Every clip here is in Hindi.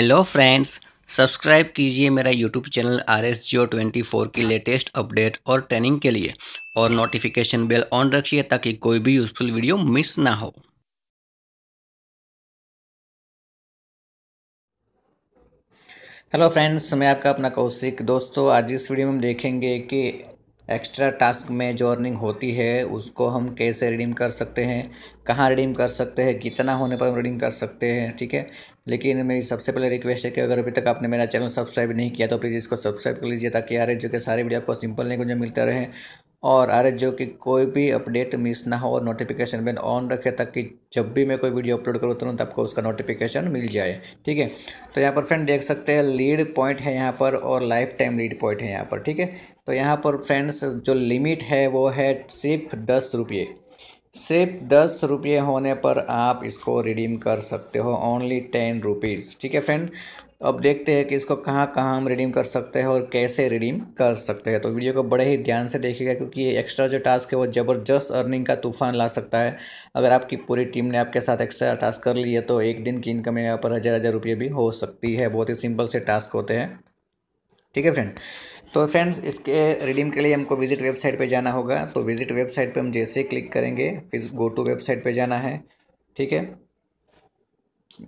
हेलो फ्रेंड्स सब्सक्राइब कीजिए मेरा YouTube channel R S Jio twenty four की लेटेस्ट अपडेट और ट्रेनिंग के लिए और नोटिफिकेशन बेल ऑन रखिए ताकि कोई भी यूज़फुल वीडियो मिस ना हो हेलो फ्रेंड्स मैं आपका अपना कौशिक दोस्तों आज इस वीडियो में हम देखेंगे कि एक्स्ट्रा टास्क में जो अर्निंग होती है उसको हम कैसे रिडीम कर सकते हैं कहाँ रिडीम कर सकते हैं कितना होने पर हम रिडीम कर सकते हैं ठीक है लेकिन मेरी सबसे पहले रिक्वेस्ट है कि अगर अभी तक आपने मेरा चैनल सब्सक्राइब नहीं किया तो प्लीज़ इसको सब्सक्राइब कर लीजिए ताकि रहे जो कि सारे वीडियो आपको सिंपल नहीं जो मिलते रहे और आर जो कि कोई भी अपडेट मिस ना हो और नोटिफिकेशन बेन ऑन रखे ताकि जब भी मैं कोई वीडियो अपलोड करूँ तुरंत आपको उसका नोटिफिकेशन मिल जाए ठीक है तो यहाँ पर फ्रेंड देख सकते हैं लीड पॉइंट है यहाँ पर और लाइफ टाइम लीड पॉइंट है यहाँ पर ठीक है तो यहाँ पर फ्रेंड्स जो लिमिट है वो है सिर्फ दस रुपये सिर्फ दस रुपये होने पर आप इसको रिडीम कर सकते हो ओनली टेन रुपीज़ ठीक है फ्रेंड तो अब देखते हैं कि इसको कहाँ कहाँ हम रिडीम कर सकते हैं और कैसे रिडीम कर सकते हैं तो वीडियो को बड़े ही ध्यान से देखिएगा क्योंकि ये एक्स्ट्रा जो टास्क है वो ज़बरदस्त अर्निंग का तूफान ला सकता है अगर आपकी पूरी टीम ने आपके साथ एक्स्ट्रा टास्क कर ली है तो एक दिन की इनकम यहाँ पर हज़ार हज़ार रुपये भी हो सकती है बहुत ही सिंपल से टास्क होते हैं ठीक है फ्रेंड तो फ्रेंड्स इसके रिडीम के लिए हमको विजिट वेबसाइट पर जाना होगा तो विजिट वेबसाइट पर हम जैसे क्लिक करेंगे फिर गो टू वेबसाइट पर जाना है ठीक है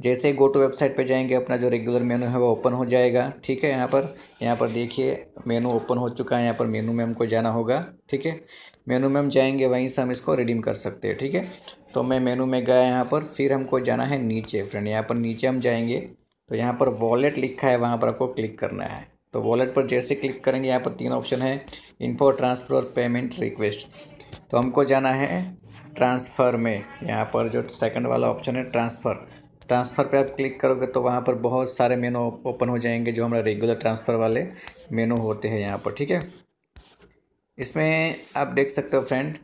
जैसे ही गो टू वेबसाइट पे जाएंगे अपना जो रेगुलर मेनू है वो ओपन हो जाएगा ठीक है यहाँ पर यहाँ पर देखिए मेनू ओपन हो चुका है यहाँ पर मेनू में हमको जाना होगा ठीक है मेनू में हम जाएंगे वहीं से हम इसको रिडीम कर सकते हैं ठीक है तो मैं मेनू में गया यहाँ पर फिर हमको जाना है नीचे फ्रेंड यहाँ पर नीचे हम जाएंगे तो यहाँ पर वॉलेट लिखा है वहाँ पर आपको क्लिक करना है तो वॉलेट पर जैसे क्लिक करेंगे यहाँ पर तीन ऑप्शन है इन्फो ट्रांसफ़र और पेमेंट रिक्वेस्ट तो हमको जाना है ट्रांसफ़र में यहाँ पर जो सेकंड वाला ऑप्शन है ट्रांसफ़र ट्रांसफ़र पे आप क्लिक करोगे तो वहाँ पर बहुत सारे मेनू ओपन हो जाएंगे जो हमारे रेगुलर ट्रांसफ़र वाले मेनू होते हैं यहाँ पर ठीक है इसमें आप देख सकते हो फ्रेंड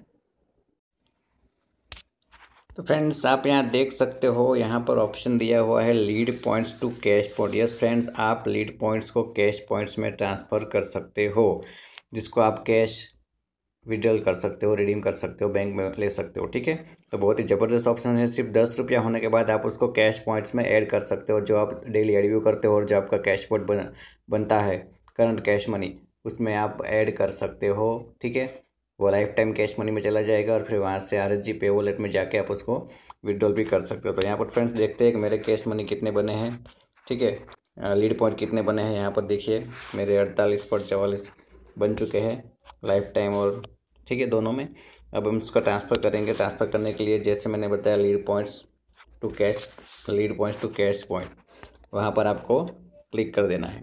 तो फ्रेंड्स आप यहाँ देख सकते हो यहाँ पर ऑप्शन दिया हुआ है lead points to cash point yes friends आप लीड पॉइंट्स को कैश पॉइंट्स में ट्रांसफ़र कर सकते हो जिसको आप कैश विड्रॉल कर सकते हो रिडीम कर सकते हो बैंक में ले सकते हो ठीक है तो बहुत ही ज़बरदस्त ऑप्शन है सिर्फ दस रुपया होने के बाद आप उसको कैश पॉइंट्स में ऐड कर सकते हो जो आप डेली रिव्यू करते हो और जो आपका कैश पॉइंट बन बनता है करंट कैश मनी उसमें आप ऐड कर सकते हो ठीक है वो लाइफ टाइम कैश मनी में चला जाएगा और फिर वहाँ से आर एस जी पे वॉलेट में जाके आप उसको विड्रॉल भी कर सकते हो तो यहाँ पर फ्रेंड्स देखते हैं कि मेरे कैश मनी कितने बने हैं ठीक है लीड पॉइंट कितने बने हैं यहाँ पर देखिए मेरे अड़तालीस पॉइंट चवालीस बन चुके हैं लाइफ टाइम और ठीक है दोनों में अब हम इसका ट्रांसफ़र करेंगे ट्रांसफ़र करने के लिए जैसे मैंने बताया lead points to cash lead points to cash point वहाँ पर आपको क्लिक कर देना है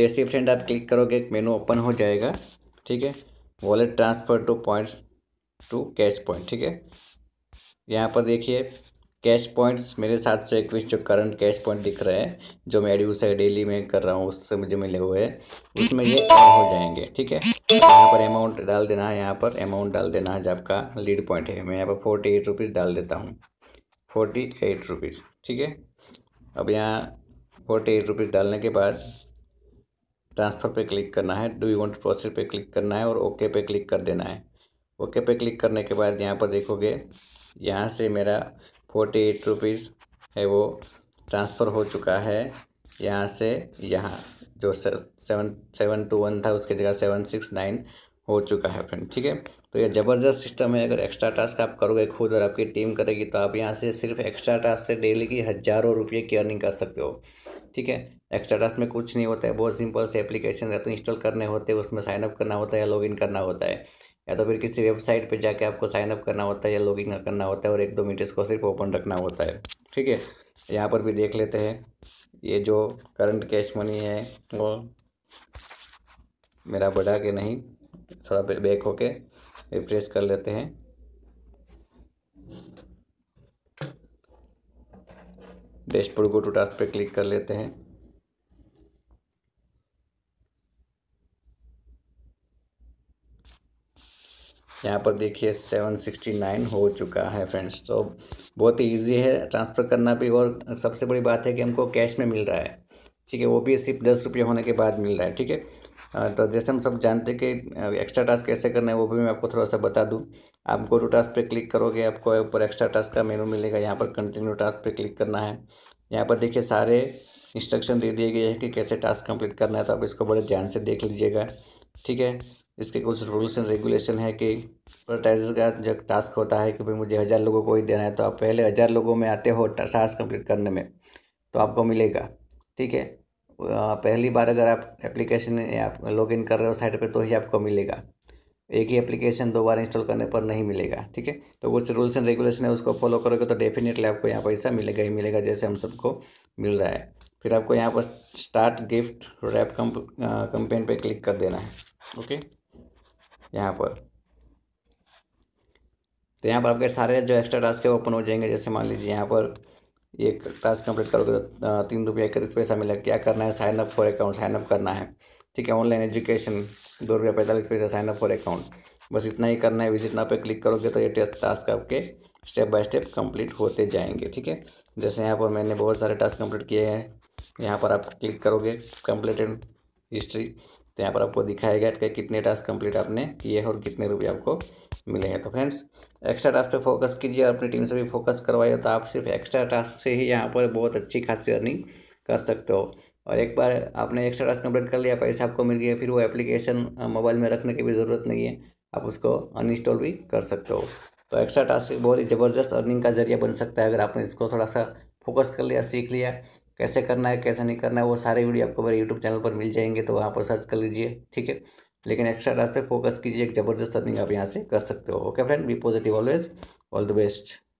जैसे फ्रेंड आप क्लिक करोगे एक मेनू ओपन हो जाएगा ठीक है wallet transfer to points to cash point ठीक है यहाँ पर देखिए कैश पॉइंट्स मेरे साथ से कुछ जो करंट कैश पॉइंट दिख रहे हैं जो मैं यूज़ है डेली में कर रहा हूँ उससे मुझे मिले हुए हैं उसमें ये हो जाएंगे ठीक है यहाँ पर अमाउंट डाल देना है यहाँ पर अमाउंट डाल देना है जब आपका लीड पॉइंट है मैं यहाँ पर फोर्टी एट रुपीज़ डाल देता हूँ फोर्टी एट रुपीज़ ठीक है अब यहाँ फोर्टी एट रुपीज़ डालने के बाद ट्रांसफ़र पे क्लिक करना है डू यू वॉन्ट प्रोसेस पे क्लिक करना है और ओके पे क्लिक कर देना है ओके पे क्लिक करने के बाद यहाँ पर देखोगे यहाँ से मेरा फोर्टी एट रुपीज़ है वो ट्रांसफ़र हो चुका है यहाँ से यहाँ जो सेवन सेवन टू वन था उसकी जगह सेवन सिक्स नाइन हो चुका है फ्रेंड ठीक है तो ये ज़बरदस्त सिस्टम है अगर एक्स्ट्रा टास्क आप करोगे खुद और आपकी टीम करेगी तो आप यहाँ से सिर्फ एक्स्ट्रा टास्क से डेली की हज़ारों रुपये की अर्निंग कर सकते हो ठीक है एक्स्ट्रा टास्क में कुछ नहीं होता है बहुत सिंपल से एप्लीकेशन रहते हैं इंस्टॉल करने होते हैं उसमें साइनअप करना होता है या इन करना होता है या तो फिर किसी वेबसाइट पर जाके आपको साइनअप करना होता है या लॉगिन करना होता है और एक दो मिनट इसको सिर्फ ओपन रखना होता है ठीक है यहाँ पर भी देख लेते हैं ये जो करंट कैश मनी है वो मेरा बढ़ा के नहीं थोड़ा बैक होके रिफ्रेश कर लेते हैं डैशबोर्ड को टू टास्क पे क्लिक कर लेते हैं यहाँ पर देखिए 769 हो चुका है फ्रेंड्स तो बहुत ही ईजी है ट्रांसफ़र करना भी और सबसे बड़ी बात है कि हमको कैश में मिल रहा है ठीक है वो भी सिर्फ दस रुपये होने के बाद मिल रहा है ठीक है तो जैसे हम सब जानते हैं कि एक्स्ट्रा टास्क कैसे करना है वो भी मैं आपको थोड़ा सा बता दूँ आप गो टू टास्क पर क्लिक करोगे आपको ऊपर एक्स्ट्रा टास्क का मेनू मिलेगा यहाँ पर कंटिन्यू टास्क पर क्लिक करना है यहाँ पर देखिए सारे इंस्ट्रक्शन दे दिए गए हैं कि कैसे टास्क कंप्लीट करना है तो आप इसको बड़े ध्यान से देख लीजिएगा ठीक है इसके कुछ रूल्स एंड रेगुलेशन है कि एडवर्टाइजर का जो टास्क होता है कि भाई मुझे हज़ार लोगों को ही देना है तो आप पहले हज़ार लोगों में आते हो टास्क कंप्लीट करने में तो आपको मिलेगा ठीक है पहली बार अगर आप एप्लीकेशन आप लॉग इन कर रहे हो साइट पर तो ही आपको मिलेगा एक ही एप्लीकेशन दो बार इंस्टॉल करने पर नहीं मिलेगा ठीक है तो कुछ रूल्स एंड रेगुलेशन है उसको फॉलो करोगे तो डेफिनेटली आपको यहाँ पैसा मिलेगा ही मिलेगा जैसे हम सबको मिल रहा है फिर आपको यहाँ पर स्टार्ट गिफ्ट रैप कंपेन पे क्लिक कर देना है ओके यहाँ पर तो यहाँ पर आपके सारे जो एक्स्ट्रा टास्क है ओपन हो जाएंगे जैसे मान लीजिए यहाँ पर ये टास्क कंप्लीट करोगे तो तीन रुपया इकतीस पैसा मिला क्या करना है sign up for account sign up करना है ठीक है ऑनलाइन एजुकेशन दो रुपया पैंतालीस पैसा साइनअप फॉर अकाउंट बस इतना ही करना है विजिट ना पे क्लिक करोगे तो ये टेस्ट टास्क आपके स्टेप बाय स्टेप कंप्लीट होते जाएंगे ठीक है जैसे यहाँ पर मैंने बहुत सारे टास्क कंप्लीट किए हैं यहाँ पर आप क्लिक करोगे कंप्लीट हिस्ट्री तो यहाँ पर आपको दिखाएगा कि कितने टास्क कंप्लीट आपने किए हैं और कितने रुपये आपको मिलेंगे तो फ्रेंड्स एक्स्ट्रा टास्क पे फोकस कीजिए और अपनी टीम से भी फोकस करवाइए तो आप सिर्फ एक्स्ट्रा टास्क से ही यहाँ पर बहुत अच्छी खासी अर्निंग कर सकते हो और एक बार आपने एक्स्ट्रा टास्क कंप्लीट कर लिया पैसा आपको मिल गया फिर वो एप्लीकेशन मोबाइल में रखने की भी ज़रूरत नहीं है आप उसको अनइंस्टॉल भी कर सकते हो तो एक्स्ट्रा टास्क बहुत ही ज़बरदस्त अर्निंग का जरिया बन सकता है अगर आपने इसको थोड़ा सा फोकस कर लिया सीख लिया कैसे करना है कैसे नहीं करना है वो सारे वीडियो आपको मेरे यूट्यूब चैनल पर मिल जाएंगे तो वहाँ पर सर्च कर लीजिए ठीक है लेकिन एक्स्ट्रा क्लास पे फोकस कीजिए एक ज़बरदस्त अर्निंग आप यहाँ से कर सकते हो okay friend be positive always all the best